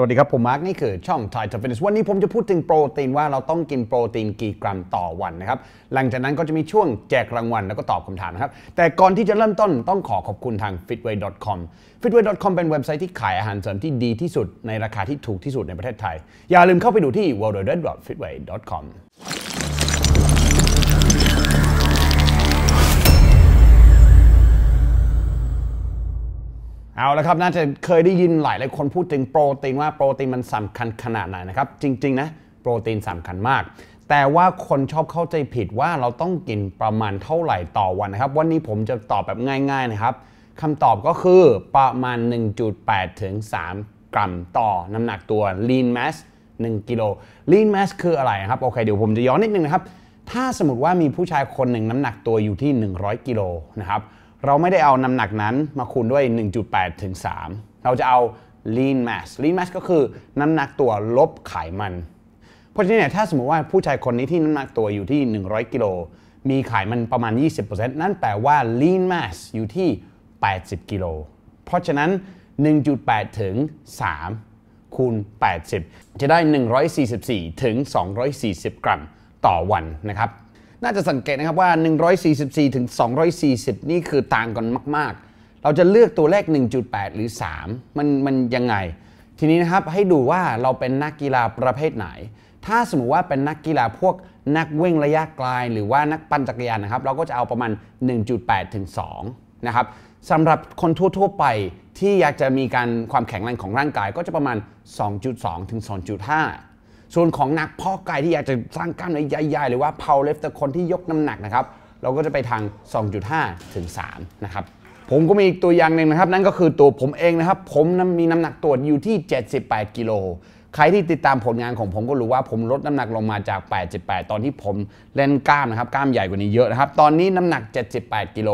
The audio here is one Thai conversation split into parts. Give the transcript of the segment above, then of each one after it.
สวัสดีครับ ผมมาร์กนี่คือช่องไท a i t ฟินิสวันนี้ผมจะพูดถึงโปรตีนว่าเราต้องกินโปรตีนกี่กรัมต่อวันนะครับ หลังจากนั้นก็จะมีช่วงแจกรางวัลแล้วก็ตอบคำถามนะครับ แต่ก่อนที่จะเริ่มต้นต้องขอขอบคุณทาง fitway.com fitway.com เป็นเว็บไซต์ที่ขายอาหารเสริมที่ดีที่สุดในราคาที่ถูกที่สุดในประเทศไทยอย่าลืมเข้าไปดูที่ www.fitway.com เอาละครับน่าจะเคยได้ยินหลายหลายคนพูดถึงโปรตีน ว่าโปรตีนมันสำคัญขนาดไหนนะครับ จริง ๆ นะ โปรตีนสำคัญมาก แต่ว่าคนชอบเข้าใจผิดว่าเราต้องกินประมาณเท่าไหร่ต่อวันนะครับวันนี้ผมจะตอบแบบง่าย ๆนะครับคำตอบก็คือ ประมาณ 1.8ถึง3กรัมต่อน้ำหนักตัว lean mass 1 กิโล lean mass คืออะไรครับ โอเคเดี๋ยวผมจะย้อนนิดนึงนะครับถ้าสมมติว่ามีผู้ชายคนหนึ่งน้ำหนักตัวอยู่ที่ 100 กิโลนะครับเราไม่ได้เอาน้ำหนักนั้นมาคูณด้วย 1.8ถึง3เราจะเอา lean mass lean mass ก็คือน้ำหนักตัวลบไขมัน เพราะฉะนั้นถ้าสมมติว่าผู้ชายคนนี้ที่น้ำหนักตัวอยู่ที่ 100 กิโล มีไขมันประมาณ 20%นั่นแปลว่า lean mass อยู่ที่ 80 กิโล เพราะฉะนั้น 1.8ถึง3คูณ80 จะได้ 144ถึง240 กรัมต่อวันนะครับน่าจะสังเกตนะครับว่า 144 ถึง 240 นี่คือต่างกันมากๆ เราจะเลือกตัวเลข1.8 หรือ 3 มันมันยังไง ทีนี้นะครับให้ดูว่าเราเป็นนักกีฬาประเภทไหน ถ้าสมมติว่าเป็นนักกีฬาพวกนักวิ่งระยะไกลหรือว่านักปั่นจักรยานนะครับ เราก็จะเอาประมาณ 1.8 ถึง 2 นะครับสำหรับคนทั่วๆไปที่อยากจะมีการความแข็งแรงของร่างกายก็จะประมาณ 2.2 ถึง 2.5ส่วนของนักพ่อกายที่อยากจะสร้างกล้ามเนื้อใหญ่ๆหรือว่าเพาเลฟต์ t e r คนที่ยกน้ำหนักนะครับเราก็จะไปทาง 2.5 ถึง 3 นะครับผมก็มีอีกตัวอย่างหนึ่งนะครับนั่นก็คือตัวผมเองนะครับผมมีน้ำหนักตัวอยู่ที่ 78กิโลใครที่ติดตามผลงานของผมก็รู้ว่า ผมลดน้ำหนักลงมาจาก 8.8 ตอนที่ผมเล่นกล้ามนะครับกล้ามใหญ่กว่านี้เยอะนะครับตอนนี้น้ำหนัก 78 กิโล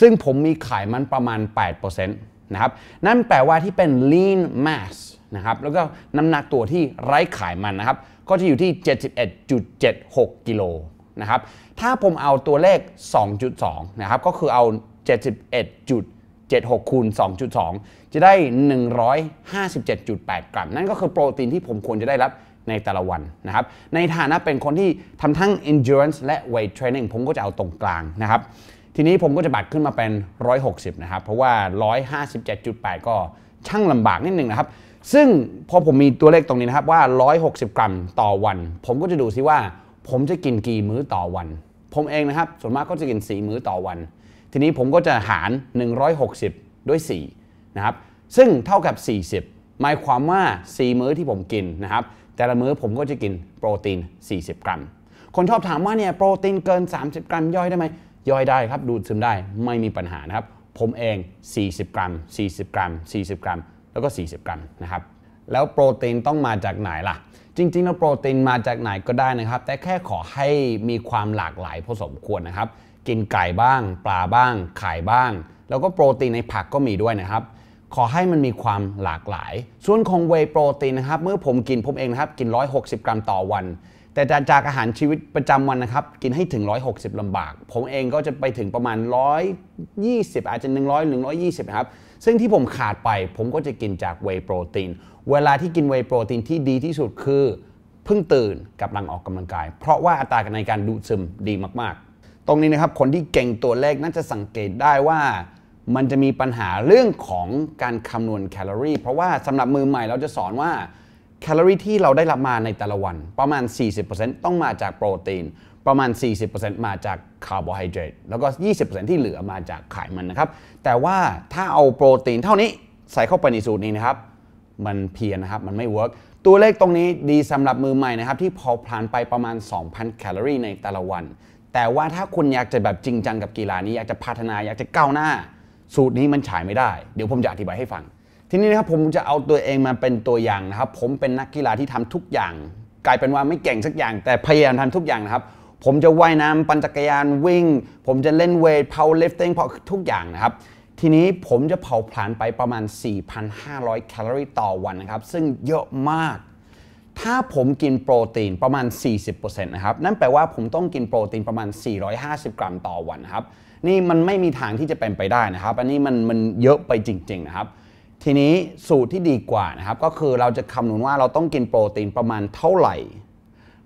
ซึ่งผมมีไขมันประมาณ 8%นะครับนั่นแปลว่าที่เป็น lean mass นะครับ แล้วก็น้ำหนักตัวที่ไร้ขายมันนะครับ ก็จะอยู่ที่ 71.76 กิโลนะครับ ถ้าผมเอาตัวเลข 2.2 นะครับ ก็คือเอา 71.76 คูณ 2.2 จะได้ 157.8 กรัม นั่นก็คือโปรตีนที่ผมควรจะได้รับในแต่ละวันนะครับ ในฐานะเป็นคนที่ทำทั้ง endurance และ weight training ผมก็จะเอาตรงกลางนะครับ ทีนี้ผมก็จะบัดขึ้นมาเป็น 160 นะครับ เพราะว่า 157.8 ก็ช่างลำบากนิดนึงนะครับซึ่งพอผมมีตัวเลขตรงนี้นะครับว่า 160 กรัมต่อวัน ผมก็จะดูซิว่า ผมจะกินกี่มื้อต่อวัน ผมเองนะครับส่วนมากก็จะกิน 4 มื้อต่อวัน ทีนี้ผมก็จะหาร 160 ด้วย 4 นะครับ ซึ่งเท่ากับ 40 หมายความว่า 4 มื้อที่ผมกินนะครับ แต่ละมื้อผมก็จะกินโปรตีน 40 กรัม คนชอบถามว่าเนี่ยโปรตีนเกิน 30 กรัมย่อยได้ไหมย่อยได้ครับดูดซึมได้ไม่มีปัญหานะครับผมเอง 40 กรัม 40 กรัม 40 กรัมแล้วก็ 40 กรัมนะครับ แล้วโปรตีนต้องมาจากไหนล่ะ จริงๆ แล้วโปรตีนมาจากไหนก็ได้นะครับ แต่แค่ขอให้มีความหลากหลายพอสมควรนะครับ กินไก่บ้าง ปลาบ้าง ไข่บ้าง แล้วก็โปรตีนในผักก็มีด้วยนะครับ ขอให้มันมีความหลากหลาย ส่วนของเวโปรตีนนะครับ เมื่อผมกินผมเองนะครับ กิน 160 กรัมต่อวัน แต่จากอาหารชีวิตประจำวันนะครับ กินให้ถึง 160 ลำบาก ผมเองก็จะไปถึงประมาณ 120 อาจจะ 100 120 นะครับซึ่งที่ผมขาดไปผมก็จะกินจากเวโปรตีน เวลาที่กินเวโปรตีนที่ดีที่สุดคือ เพิ่งตื่นกับลังออกกำลังกาย เพราะว่าอัตราในการดูดซึมดีมาก ๆ ตรงนี้นะครับคนที่เก่งตัวเลขน่าจะสังเกตได้ว่า มันจะมีปัญหาเรื่องของการคำนวณแคลอรี่ เพราะว่าสำหรับมือใหม่เราจะสอนว่า แคลอรี่ที่เราได้รับมาในแต่ละวัน ประมาณ 40%ต้องมาจากโปรตีนประมาณ 40%มาจากคาร์โบไฮเดรตแล้วก็ 20%ที่เหลือมาจากไขมันนะครับ แต่ว่าถ้าเอาโปรตีนเท่านี้ ใส่เข้าไปในสูตรนี้นะครับมันเพียนะครับ มันไม่เวิร์กตัวเลขตรงนี้ดีสำหรับมือใหม่นะครับที่พอผ่านไปประมาณ 2,000 แคลอรี่ในแต่ละวัน แต่ว่าถ้าคุณอยากจะแบบจริงจังกับกีฬานี้อยากจะพัฒนา อยากจะก้าวหน้า สูตรนี้มันฉายไม่ได้เดี๋ยวผมจะอธิบายให้ฟัง ทีนี้นะครับผมจะเอาตัวเองมาเป็นตัวอย่างนะครับ ผมเป็นนักกีฬาที่ทำทุกอย่าง กลายเป็นว่าไม่เก่งสักอย่าง แต่พยายามทำทุกอย่างนะครับผมจะว่ายน้ำปั่นจักรยานวิ่ง ผมจะเล่นเวทเพาเลฟติ้งพะทุกอย่างนะครับ ทีนี้ผมจะเผาผลาญไปประมาณ 4,500 แคลอรี่ต่อวันนะครับ ซึ่งเยอะมาก ถ้าผมกินโปรตีนประมาณ 40%นะครับนั่นแปลว่าผมต้องกินโปรตีนประมาณ 450 กรัมต่อวันครับนี่มันไม่มีทางที่จะเป็นไปได้นะครับ อันนี้มันมันเยอะไปจริงๆนะครับ ทีนี้สูตรที่ดีกว่านะครับก็คือเราจะคำนวณว่าเราต้องกินโปรตีนประมาณเท่าไหร่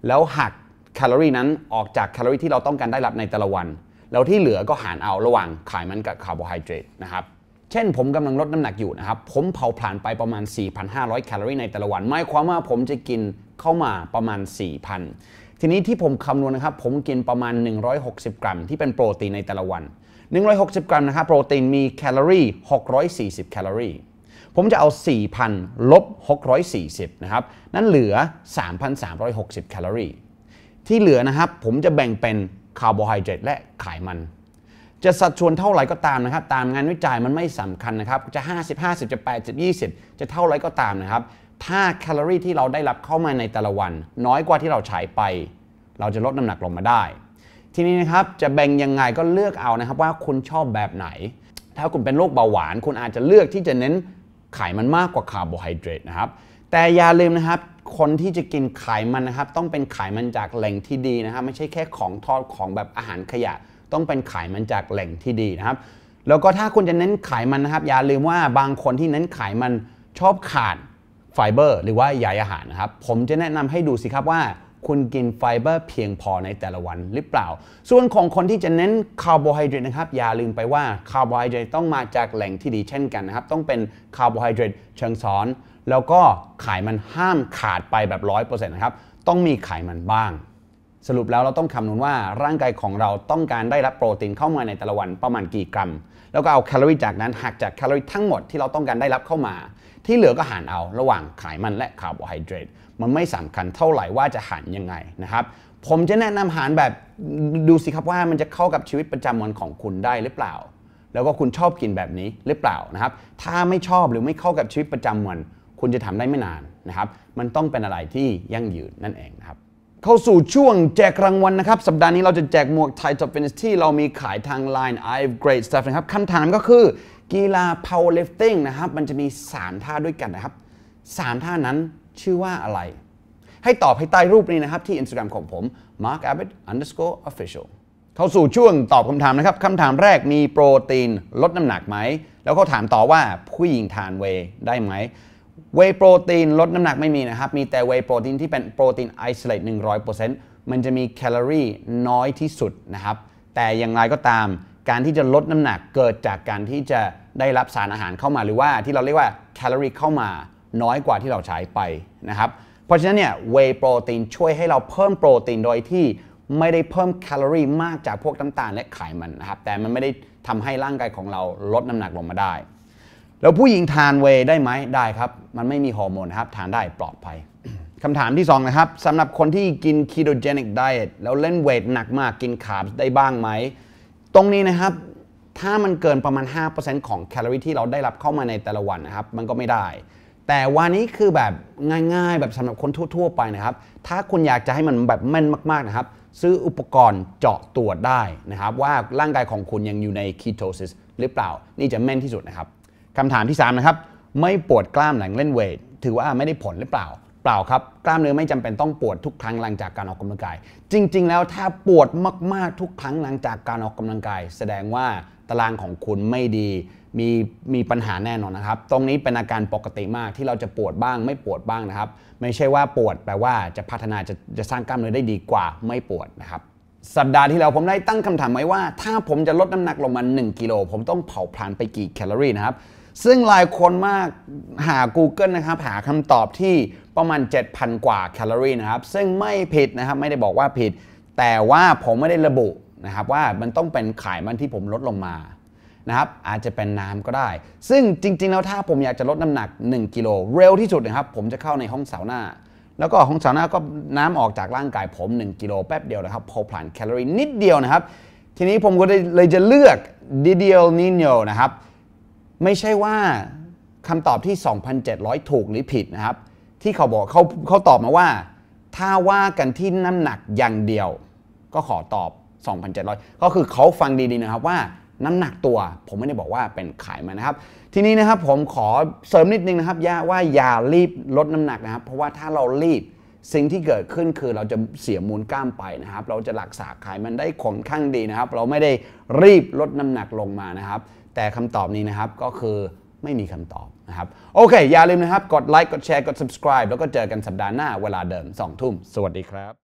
แล้วหักแคลอรี่นั้นออกจากแคลอรี่ที่เราต้องการได้รับในแต่ละวันแล้วที่เหลือก็หารเอาระหว่างไขมันกับคาร์โบไฮเดรตนะครับ เช่นผมกำลังลดน้ำหนักอยู่นะครับ ผมเผาผลาญไปประมาณ 4,500แคลอรี่ในแต่ละวันหมายความว่าผมจะกินเข้ามาประมาณ 4,000 ทีนี้ที่ผมคำนวณนะครับผมกินประมาณ 160 กรัม ที่เป็นโปรตีนในแต่ละวัน 160 กรัมนะครับโปรตีนมีแคลอรี่640แคลอรี่ผมจะเอา4,000ลบ640นะครับนั่นเหลือ 3,360แคลอรี่ที่เหลือนะครับผมจะแบ่งเป็นคาร์โบไฮเดรตและไขมัน จะสัดส่วนเท่าไหร่ก็ตามนะครับ ตามงานวิจัยมันไม่สำคัญนะครับจะ50 50จะ80 20 จะเท่าไรก็ตามนะครับ ถ้าแคลอรี่ที่เราได้รับเข้ามาในแต่ละวัน น้อยกว่าที่เราใช้ไป เราจะลดน้าหนักลงมาได้ ทีนี้นะครับจะแบ่งยังไงก็เลือกเอานะครับว่าคุณชอบแบบไหน ถ้าคุณเป็นโรคเบาหวาน คุณอาจจะเลือกที่จะเน้นไขมันมากกว่าคาร์โบไฮเดรตนะครับ แต่อย่าลืมนะครับคนที่จะกินไขมันนะครับ ต้องเป็นไขมันจากแหล่งที่ดีนะครับ ไม่ใช่แค่ของทอดของแบบอาหารขยะ ต้องเป็นไขมันจากแหล่งที่ดีนะครับแล้วก็ถ้าคุณจะเน้นไขมันนะครับอย่าลืมว่าบางคนที่เน้นไขมันชอบขาดไฟเบอร์ หรือว่าใยอาหารนะครับผมจะแนะนำให้ดูสิครับว่า คุณกินไฟเบอร์เพียงพอในแต่ละวันหรือเปล่า ส่วนของคนที่จะเน้นคาร์โบไฮเดรตนะครับอย่าลืมไปว่าคาร์โบไฮเดรตต้องมาจากแหล่งที่ดีเช่นกันนะครับต้องเป็นคาร์โบไฮเดรตเชิงซ้อนแล้วก็ไขมันห้ามขาดไปแบบร้อยเปอร์เซ็นต์นะครับ ต้องมีไขมันบ้าง สรุปแล้วเราต้องคำนวณว่าร่างกายของเราต้องการได้รับโปรตีนเข้ามาในแต่ละวัน ประมาณกี่กรัม แล้วก็เอาแคลอรี่จากนั้นหักจากแคลอรี่ทั้งหมดที่เราต้องการได้รับเข้ามา ที่เหลือก็หารเอา ระหว่างไขมันและคาร์โบไฮเดรต มันไม่สำคัญเท่าไหร่ว่าจะหารยังไงนะครับ ผมจะแนะนำหารแบบดูสิครับว่ามันจะเข้ากับชีวิตประจำวันของคุณได้หรือเปล่า แล้วก็คุณชอบกินแบบนี้หรือเปล่านะครับ ถ้าไม่ชอบหรือไม่เข้ากับชีวิตประจำวันคุณจะทำได้ไม่นานนะครับ มันต้องเป็นอะไรที่ยั่งยืน นั่นเองนะครับ เข้าสู่ช่วงแจกรางวัลนนะครับ สัปดาห์นี้เราจะแจกหมวกไทย็อปเฟนส e ที่เรามีขายทาง Line I Great Stuff นะครับคำถามก็คือกีฬา powerlifting นะครับ มันจะมี3ท่าด้วยกันนะครับ3ท่านั้นชื่อว่าอะไร ให้ตอบให้ใต้รูปนี้นะครับที่ Instagram ของผม mark abbott underscore official เข้าสู่ช่วงตอบคำถามนะครับคำถามแรกมีโปรตีนลดน้ำหนักไหม แล้วก็ถามต่อว่าผู้หญิงทานเวได้ไหมเวโปรตีนลดน้ำหนักไม่มีนะครับ มีแต่เวโปรตีนที่เป็นโปรตีนไอโซเลต100%มันจะมีแคลอรี่น้อยที่สุดนะครับ แต่อย่างไรก็ตามการที่จะลดน้ำหนักเกิดจากการที่จะได้รับสารอาหารเข้ามาหรือว่าที่เราเรียกว่าแคลอรี่เข้ามาน้อยกว่าที่เราใช้ไปนะครับ เพราะฉะนั้นเนี่ยเวโปรตีนช่วยให้เราเพิ่มโปรตีนโดยที่ไม่ได้เพิ่มแคลอรี่มากจากพวกน้ำตาลและไขมันนะครับ แต่มันไม่ได้ทำให้ร่างกายของเราลดน้ำหนักลงมาได้แล้วผู้หญิงทานเวได้ไหมได้ครับ มันไม่มีฮอร์โมนครับทานได้ปลอดภัยคำถามที่2นะครับสำหรับคนที่กิน ketogenic diet แล้วเล่นเวทหนักมากกินคาร์บได้บ้างไหม ตรงนี้นะครับ ถ้ามันเกินประมาณ 5%ของแคลอรี่ที่เราได้รับเข้ามาในแต่ละวันนะครับมันก็ไม่ได้ แต่วันนี้คือแบบง่าย ๆ แบบสำหรับคนทั่วๆไปนะครับ ถ้าคุณอยากจะให้มันแบบแม่นมากๆนะครับ ซื้ออุปกรณ์เจาะตรวจได้นะครับ ว่าร่างกายของคุณยังอยู่ใน k e t o ซิสหรือเปล่า นี่จะแม่นที่สุดนะครับคำถามที่3นะครับ ไม่ปวดกล้ามหลังเล่นเวท ถือว่าไม่ได้ผลหรือเปล่า เปล่าครับ กล้ามเนื้อไม่จำเป็นต้องปวดทุกครั้งหลังจากการออกกำลังกาย จริง ๆแล้วถ้าปวดมากๆทุกครั้งหลังจากการออกกำลังกายแสดงว่าตารางของคุณไม่ดี มีมีปัญหาแน่นอนนะครับ ตรงนี้เป็นอาการปกติมากที่เราจะปวดบ้าง ไม่ปวดบ้างนะครับ ไม่ใช่ว่าปวดแปลว่าจะพัฒนาจะจะสร้างกล้ามเนื้อได้ดีกว่า ไม่ปวดนะครับ สัปดาห์ที่แล้วผมได้ตั้งคำถามไว้ว่าถ้าผมจะลดน้ำหนักลงมา 1กิโลผมต้องเผาผลาญไปกี่แคลอรี่นะครับซึ่งหลายคนมากหา Google นะครับ หาคำตอบที่ประมาณ 7,000 กว่าแคลอรี่นะครับ ซึ่งไม่ผิดนะครับไม่ได้บอกว่าผิด แต่ว่าผมไม่ได้ระบุนะครับ ว่ามันต้องเป็นไขมันที่ผมลดลงมานะครับอาจจะเป็นน้ำก็ได้ ซึ่งจริง ๆ แล้วถ้าผมอยากจะลดน้ำหนัก 1 กิโลเร็วที่สุดนะครับ ผมจะเข้าในห้องสาวน้า แล้วก็ห้องสาวน้าก็น้ำออกจากร่างกายผม 1 กิโลแป๊บเดียวนะครับพอผ่านแคลอรี่นิดเดียวนะครับทีนี้ผมก็เลยจะเลือกดิเดียลนิโนนะครับไม่ใช่ว่าคำตอบที่ 2,700 ถูกหรือผิดนะครับ ที่เขาบอกเขาเขาตอบมาว่าถ้าว่ากันที่น้ำหนักอย่างเดียว ก็ขอตอบ 2,700 ก็คือเขาฟังดีๆนะครับ ว่าน้ำหนักตัว ผมไม่ได้บอกว่าเป็นขายมานะครับ ทีนี้นะครับ ผมขอเสริมนิดนึงนะครับย่าว่าอย่ารีบลดน้ำหนักนะครับ เพราะว่าถ้าเรารีบสิ่งที่เกิดขึ้นคือเราจะเสียมูลกล้ามไปนะครับ เราจะหลักษาขายมันได้ค่อนข้างดีนะครับ เราไม่ได้รีบลดน้ำหนักลงมานะครับแต่คำตอบนี้นะครับก็คือไม่มีคำตอบนะครับ โอเค อย่าลืมนะครับ กดไลค์กดแชร์กด subscribe แล้วก็เจอกันสัปดาห์หน้าเวลาเดิม 2 ทุ่ม สวัสดีครับ